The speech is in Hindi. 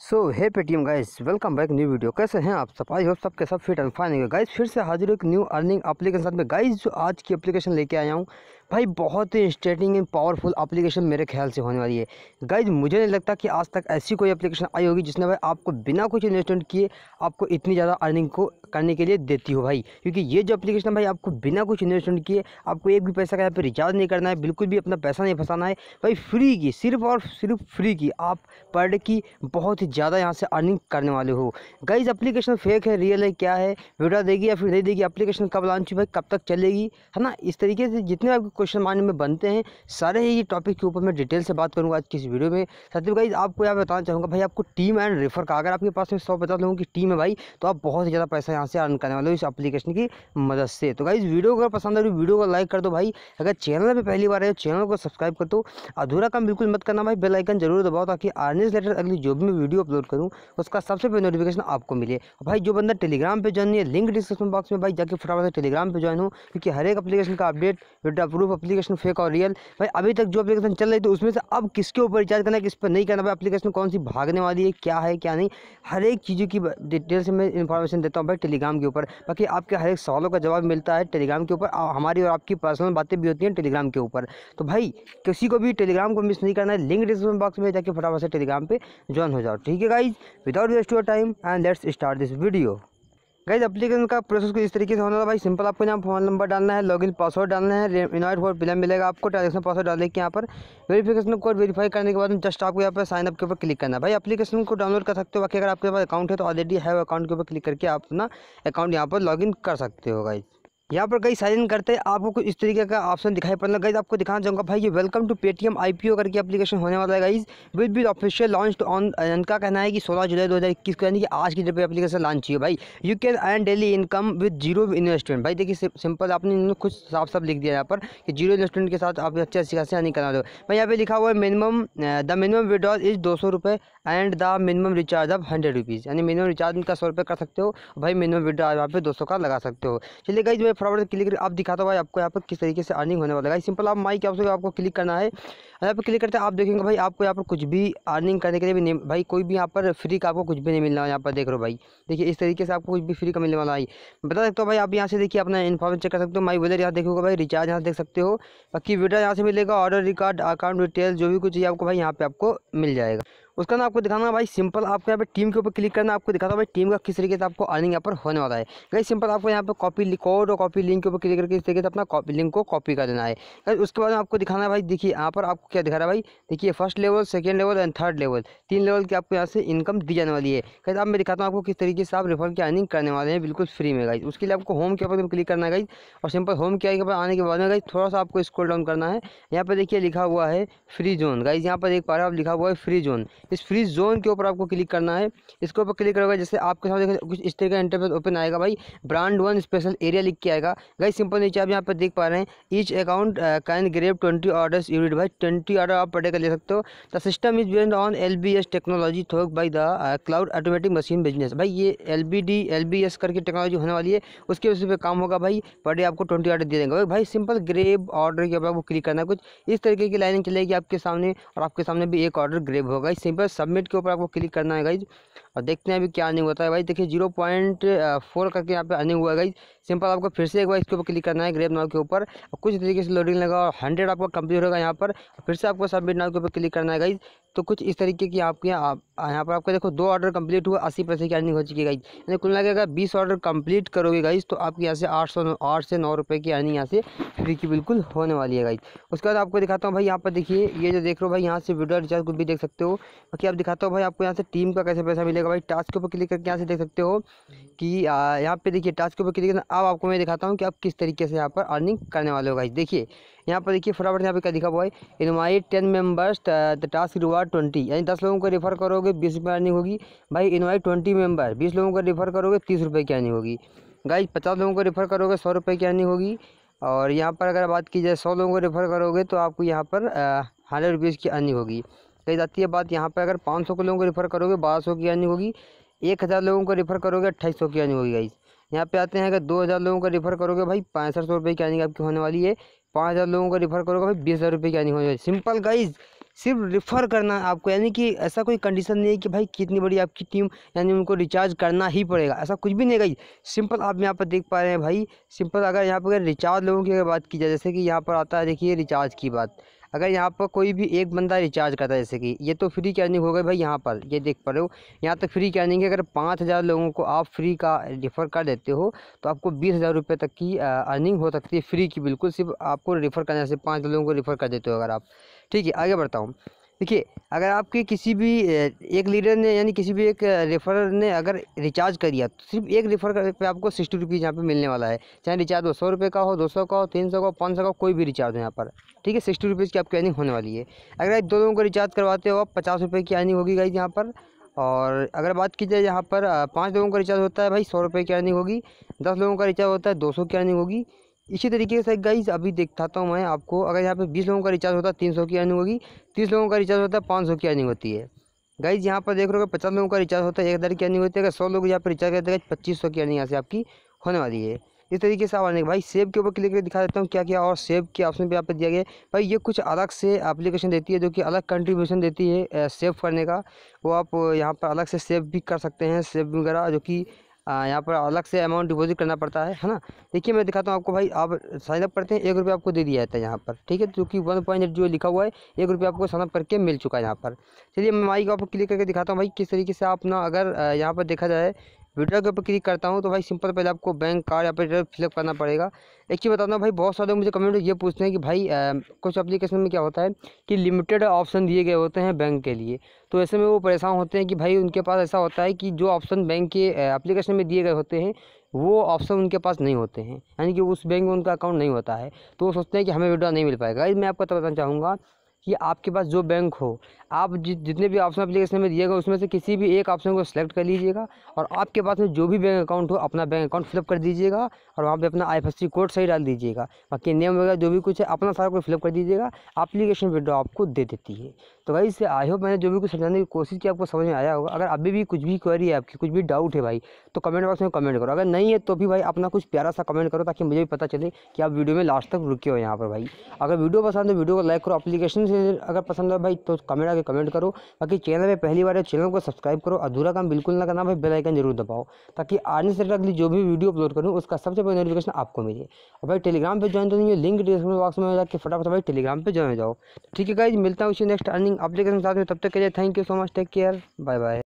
सो hi Paytm guys welcome back new video कैसे हैं आप सब आई होप सबके सब फिट एंड फाइन है गाइस फिर से हाजिर एक न्यू अर्निंग एप्लीकेशन साथ में गाइस जो आज की एप्लीकेशन लेके आया हूँ भाई बहुत ही इंस्टेटिंग एंड पावरफुल एप्लीकेशन मेरे ख्याल से होने वाली है गाइज मुझे नहीं लगता कि आज तक ऐसी कोई अपलीकेशन आई होगी जिसने भाई आपको बिना कुछ इन्वेस्टमेंट किए आपको इतनी ज़्यादा अर्निंग को करने के लिए देती हो भाई क्योंकि ये जो है भाई आपको बिना कुछ इन्वेस्टमेंट किए आपको एक भी पैसा का यहाँ पर रिचार्ज नहीं करना है बिल्कुल भी अपना पैसा नहीं फंसाना है भाई फ्री की सिर्फ और सिर्फ फ्री की आप पर डे की बहुत ही ज़्यादा यहाँ से अर्निंग करने वाले हो गाइज अप्लीकेशन फेक है रियल है क्या है वीडियो देगी या फिर नहीं देगी अप्लीकेशन कब लॉन्च हुई कब तक चलेगी है ना इस तरीके से जितने आपके क्वेश्चन माइंड में बनते हैं सारे ही टॉपिक के ऊपर मैं डिटेल से बात करूँगा आज की इस वीडियो में साथ ही गाइज आपको यहाँ बताना चाहूँगा भाई आपको टीम एंड रेफर का अगर आपके पास में सौ पचास लोगों की टीम है भाई तो आप बहुत ही ज़्यादा पैसा यहाँ से अर्न करने वाले हो इस अपलीकेशन की मदद से तो गाइज वीडियो अगर पसंद आ रही वीडियो को लाइक कर दो भाई अगर चैनल पर पहली बार है चैनल को सब्सक्राइब कर दो अधूरा काम बिल्कुल मत करना भाई बेलाइकन जरूर दबाओ ताकि आर्निस लेटर अगली जो भी वीडियो वीडियो अपलोड करूँ उसका सबसे पहले नोटिफिकेशन आपको मिले भाई जो बंदा टेलीग्राम पर ज्वाइन है लिंक डिस्क्रिप्शन बॉक्स में भाई जाके फटाफट टेलीग्राम पर ज्वाइन हो क्योंकि हर एक अपलीकेशन का update data proof application fake और रियल भाई अभी तक जो अपलीकेशन चल रही थी उसमें से अब किसके ऊपर रिचार्ज करना है किस पर नहीं करना भाई अपलीकेशन कौन सी भागने वाली है क्या है क्या नहीं हर एक चीज़ों की डिटेल से मैं इन्फॉर्मेशन देता हूँ भाई टेलीग्राम के ऊपर बाकी आपके हर एक सवालों का जवाब मिलता है टेलीग्राम के ऊपर हमारी और आपकी पर्सनल बातें भी होती हैं टेलीग्राम के ऊपर तो भाई किसी को भी टेलीग्राम को मिस नहीं करना है लिंक डिस्क्रिप्शन बॉक्स में जाके फटाफट से टेलीग्राम पर ज्वाइन हो जाओ ठीक है guys without waste your time and let's start this video guys application का प्रोसेस कुछ इस तरीके से होना होगा भाई सिंपल आपको यहाँ फोन नंबर डालना है लॉगिन पासवर्ड डालना है इनवाइट फॉर बिलम मिलेगा आपको ट्रांजेक्शन पासवर्ड डालने के यहाँ पर वेरीफिकेशन कोड वेरीफाई करने के बाद जस्ट आपको यहाँ पर साइन अप के ऊपर क्लिक करना है भाई एप्लीकेशन को डाउनलोड कर सकते हो बाकी अगर आपके पास अकाउंट है तो ऑलरेडी है अकाउंट के ऊपर क्लिक करके आप अपना अकाउंट यहाँ पर लॉग कर सकते हो गाइज यहाँ पर कई साइन करते हैं आपको कुछ इस तरीके का ऑप्शन दिखाई पड़ना गाइज आपको दिखाना चाहूँगा भाई ये वेलकम टू पेटीएम आईपीओ करके एप्लीकेशन होने वाला है guys with be official launch on इनका कहना है कि 16 जुलाई 2021 को यानी कि आज की डेट पर एप्लीकेशन लॉन्च हुई है भाई you can earn daily income with zero investment भाई देखिए सिंपल आपने कुछ साफ साफ लिख दिया यहाँ पर कि जीरो इन्वेस्टमेंट के साथ आप अच्छे अच्छी खासी यानी करा दो भाई यहाँ पर लिखा हुआ है minimum the minimum withdrawal is दो सौ रुपये and the minimum recharge of hundred rupees यानी मिनिमम रिचार्ज इनका सौ रुपये कर सकते हो भाई मिनिमम विड्रॉल यहाँ पे दो सौ का लगा सकते हो चलिए गाइज मैं फटाफट से क्लिक आप दिखाता हुआ आपको यहाँ पर किस तरीके से अर्निंग होने वाला है सिंपल आप माइक ऑप्शन पर आपको क्लिक करना है यहाँ पर क्लिक करते हैं आप देखेंगे भाई आपको यहाँ पर कुछ भी अर्निंग करने के लिए भी नहीं भाई कोई भी यहाँ पर फ्री का आपको कुछ भी नहीं मिलना है यहाँ पर देख रहे हो भाई देखिए इस तरीके से आपको कुछ भी फ्री का मिलने वाला है बता सकते हो भाई आप यहाँ से देखिए अपना इन्फॉर्मेशन चेक कर सकते हो माई वेदर यहाँ देखोगे भाई रिचार्ज यहाँ देख सकते हो बाकी विड्रा यहाँ से मिलेगा ऑर्डर रिकार्ड अकाउंट डिटेल जो भी कुछ आपको भाई यहाँ पर आपको मिल जाएगा उसका अंदर आपको दिखाना भाई सिंपल आपको यहाँ पे टीम के ऊपर क्लिक करना आपको दिखाता भाई टीम का किस तरीके से आपको अर्निंग यहाँ पर होने वाला है गई सिंपल आपको यहाँ पर कॉपी कोड और कॉपी लिंक के ऊपर क्लिक करके इस तरीके से अपना कॉपी लिंक को कॉपी कर देना है गई उसके बाद आपको दिखाना भाई देखिए यहाँ पर आपको क्या दिखा रहा है भाई देखिए first level second level and third level तीन लेवल की आपको यहाँ से इनकम दी जाने वाली है गई आप मैं दिखाता हूँ आपको किस तरीके से आप रिफंड की अर्निंग करने वाले हैं बिल्कुल फ्री में गई उसके लिए आपको होम के ऊपर क्लिक करना गई और सिंपल होम के ऊपर आने के बाद में गई थोड़ा सा आपको स्क्रोल डाउन करना है यहाँ पर देखिए लिखा हुआ है फ्री जोन गाइज यहाँ पर देख पा रहे हो आप लिखा हुआ है फ्री जोन इस फ्री जोन के ऊपर आपको क्लिक करना है इसके ऊपर क्लिक करोगे जैसे आपके सामने कुछ इस तरह का इंटरफेस ओपन आएगा भाई ब्रांड वन स्पेशल एरिया लिख के आएगा गाइस सिंपल नीचे आप यहाँ पर देख पा रहे हैं each account can grab twenty orders unit भाई ट्वेंटी ऑर्डर आप पढ़े कर ले सकते हो the system is based on L B S technology थोक by the cloud automatic machine business भाई ये L B D L B S करके टेक्नोलॉजी होने वाली है उसके उस पर काम होगा भाई पर डे आपको ट्वेंटी ऑर्डर दे देंगे भाई सिंपल ग्रेव ऑर्डर के ऊपर आपको क्लिक करना है कुछ इस तरीके की लाइनिंग चलेगी आपके सामने और आपके सामने भी एक ऑर्डर ग्रेव होगा सिंपल पर सबमिट के ऊपर आपको क्लिक करना है गाइज और देखते हैं अभी क्या अर्निंग होता है भाई देखिए जीरो पॉइंट फोर करके यहाँ पे अर्निंग हुआ गई सिंपल आपको फिर से एक बार इसके ऊपर क्लिक करना है ग्रेप नाव के ऊपर और कुछ तरीके से लोडिंग लगा और हंड्रेड आपका कंप्लीट होगा यहाँ पर फिर से आपको सबमिट नाव के ऊपर क्लिक करना है गाइज तो कुछ इस तरीके की आपके यहाँ यहाँ पर आपको देखो दो ऑर्डर कंप्लीट हुआ अस्सी पैसे की अर्निंग हो चुकी है गाइज यानी कुल लगेगा बीस ऑर्डर कंप्लीट करोगे गाइज तो आपके यहाँ से आठ सौ आठ से नौ रुपये की अर्निंग यहाँ से फ्री की बिल्कुल होने वाली है गाइज उसके बाद आपको दिखाता हूँ भाई यहाँ पर देखिए ये जो देख रहे हो भाई यहाँ से वीडियो रिचार्ज कुछ भी देख सकते हो बाकी आप दिखाता हूँ भाई आपको यहाँ से टीम का कैसे पैसा मिलेगा भाई टास्क के ऊपर क्लिक करके यहाँ से देख सकते हो कि यहाँ पे देखिए टास्क के ऊपर क्लिक करना अब आपको मैं दिखाता हूँ कि आप किस तरीके से यहाँ पर अर्निंग करने वाले हो गाइज देखिए यहाँ पर देखिए फटाफट यहाँ पे क्या दिखा हुआ है ten members the task reward twenty यानी दस लोगों को रेफर करोगे बीस रुपये अर्निंग होगी भाई इनवाइट ट्वेंटी मेम्बर बीस लोगों को रेफर करोगे तीस रुपये की अर्निंग होगी गाइज पचास लोगों को रेफर करोगे सौ रुपये की अर्निंग होगी और यहाँ पर अगर बात की जाए सौ लोगों को रेफ़र करोगे तो आपको यहाँ पर हंड्रेड रुपीज़ की अर्निंग होगी कही जाती है बात यहाँ पर अगर पाँच सौ लोगों को रेफ़र करोगे बारह सौ की अर्निंग होगी एक हज़ार लोगों को रेफ़र करोगे अट्ठाईस सौ की अर्निंग होगी गाइज यहाँ पे आते हैं अगर दो हज़ार लोगों का रेफ़र करोगे भाई पैंसठ सौ रुपये की अर्निंग आपकी होने वाली है पाँच हज़ार लोगों का रेफ़र करोगे भाई बीस हज़ार रुपये की अर्निंग होने वाली सिंपल गाइज़ सिर्फ रिफ़र करना आपको यानी कि ऐसा कोई कंडीशन नहीं है कि भाई कितनी बड़ी आपकी टीम यानी उनको रिचार्ज करना ही पड़ेगा ऐसा कुछ भी नहीं गई सिंपल आप यहाँ पर देख पा रहे हैं भाई सिंपल अगर यहाँ पर अगर रिचार्ज लोगों की अगर बात की जाए जैसे कि यहाँ पर आता है देखिए रिचार्ज की बात अगर यहाँ पर कोई भी एक बंदा रिचार्ज करता है जैसे कि ये तो फ्री कैनिंग हो गई भाई यहाँ पर ये देख पा रहे हो यहाँ तक फ्री कैनिंग है अगर पाँच हज़ार लोगों को आप फ्री का रिफ़र कर देते हो तो आपको बीस हज़ार रुपये तक की अर्निंग हो सकती है फ्री की बिल्कुल सिर्फ आपको रिफ़र करने से पाँच लोगों को रिफ़र कर देते हो अगर आप ठीक है आगे बढ़ता हूँ देखिए अगर आपके किसी भी एक लीडर ने यानी किसी भी एक रेफरर ने अगर रिचार्ज कर दिया तो सिर्फ एक रेफर पे आपको सिक्सटी रुपीज़ यहाँ पर मिलने वाला है चाहे रिचार्ज वो सौ रुपये का हो दो सौ का हो तीन सौ का हो पाँच सौ का कोई भी रिचार्ज हो यहाँ पर ठीक है सिक्सटी रुपीज़ की आपकी अर्निंग होने वाली है अगर आप दो लोगों को रिचार्ज करवाते हो आप पचास रुपये की अर्निंग होगी गाइज यहाँ पर और अगर बात की जाए यहाँ पर पाँच लोगों का रिचार्ज होता है भाई सौ रुपये की अर्निंग होगी दस लोगों का रिचार्ज होता है दो सौ की अर्निंग होगी इसी तरीके से गाइज अभी देखता हूँ मैं आपको अगर यहाँ पे 20 लोगों का रिचार्ज होता है तीन सौ की अर्निंग होगी तीस लोगों का रिचार्ज होता है पाँच सौ की अर्निंग होती है गाइज यहाँ पर देख रहे हो पचास लोगों का रिचार्ज होता है एक हज़ार की अर्निंग होती है अगर सौ लोग यहाँ पर रिचार्ज करते हैं पच्चीस सौ की अर्निंग यहाँ से आपकी होने वाली है इस तरीके से आप आने भाई सेब के ऊपर क्लिक करके दिखा देता हूँ क्या क्या और सेब के ऑप्शन भी यहाँ पर दिया गया भाई ये कुछ अलग से एप्लीकेशन देती है जो कि अलग कंट्रीब्यूशन देती है सेव करने का वो आप यहाँ पर अलग से सेव भी कर सकते हैं सेव वगैरह जो कि यहाँ पर अलग से अमाउंट डिपॉजिट करना पड़ता है है ना देखिए मैं दिखाता हूँ आपको भाई आप साइन अप करते हैं एक रुपये आपको दे दिया जाता है यहाँ पर ठीक है क्योंकि वन पॉइंट जो लिखा हुआ है एक रुपये आपको साइनअप करके मिल चुका है यहाँ पर चलिए मैं माई को आपको क्लिक करके दिखाता हूँ भाई किस तरीके से आप ना अगर यहाँ पर देखा जाए विड्रॉ के ऊपर क्लिक करता हूँ तो भाई सिंपल पहले आपको बैंक कार्ड या फिर फिलअप करना पड़ेगा एक चीज़ बताता हूँ भाई बहुत सारे मुझे कमेंट ये पूछते हैं कि भाई आ, कुछ एप्लीकेशन में क्या होता है कि लिमिटेड ऑप्शन दिए गए होते हैं बैंक के लिए तो ऐसे में वो परेशान होते हैं कि भाई उनके पास ऐसा होता है कि जो ऑप्शन बैंक के अप्लीकेशन में दिए गए होते हैं वो ऑप्शन उनके पास नहीं होते हैं यानी कि उस बैंक में उनका अकाउंट नहीं होता है तो वो सोचते हैं कि हमें विड्रा नहीं मिल पाएगा मैं आपको बताना चाहूँगा कि आपके पास जो बैंक हो आप जितने भी ऑप्शन अप्लीकेशन में दिए गए उसमें से किसी भी एक ऑप्शन को सिलेक्ट कर लीजिएगा और आपके पास में जो भी बैंक अकाउंट हो अपना बैंक अकाउंट फिलअप कर दीजिएगा और वहाँ पे अपना आई कोड सही डाल दीजिएगा बाकी नेम वगैरह जो भी कुछ है अपना सारा कुछ फिलअप कर दीजिएगा अप्लीकेशन विड्रो आपको दे देती है तो भाई इससे आई होप मैंने जो भी कुछ समझाने की कोशिश की आपको समझ में आया होगा अगर अभी भी कुछ भी क्वेरी है आपकी कुछ भी डाउट है भाई तो कमेंट बॉक्स में कमेंट करो अगर नहीं है तो भी भाई अपना कुछ प्यारा सा कमेंट करो ताकि मुझे भी पता चले कि आप वीडियो में लास्ट तक रुके हो यहाँ पर भाई अगर वीडियो पसंद है वीडियो तो को लाइक करो अपलीकेशन से अगर पसंद हो भाई तो कमेंट आके कमेंट करो बाकी चैनल में पहली बार है चैनल को सब्सक्राइब करो अधूरा काम बिल्कुल ना करना भाई बेलाइकन जरूर दबाओ ताकि आने से अगली जो भी वीडियो अपलोड करूँ उसका सबसे पहले नोटिफिकेशन आपको मिले और भाई टेलीग्राम पर ज्वाइन तो नहीं लिंक डिस्क्रिप्शन बॉक्स में जाकर फटाफट भाई टेलीग्राम पर ज्वाइन जाओ ठीक है भाई मिलता हूँ उसी नेक्स्ट अर्निंग अपलीकेशन के साथ में तब तक के लिए thank you so much take care bye bye